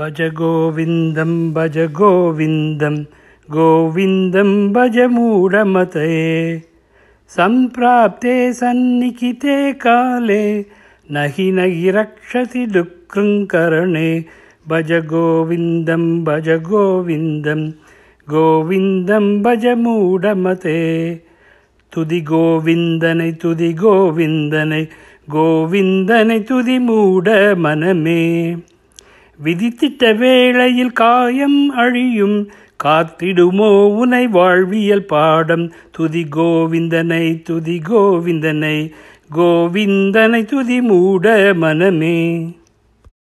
பஜ கோவிந்தம் பஜ கோவிந்தம் கோவிந்தம் பஜ மூடமதே सम्प्राप्ते सन्निकिते काले न हि न हि रक्षति दुःखङ्करणे भज गोविन्दं भज गोविन्दं गोविन्दं भज मूढमते துதி கோவிந்தனை துதி கோவிந்தனை கோவிந்தனை துதி மூட மனமே விதித்திட்ட வேளையில் காயம் அழியும் காத்திடுமோ உனை வாழ்வியல் பாடம் துதி கோவிந்தனை துதி கோவிந்தனை கோவிந்தனை துதி மூட மனமே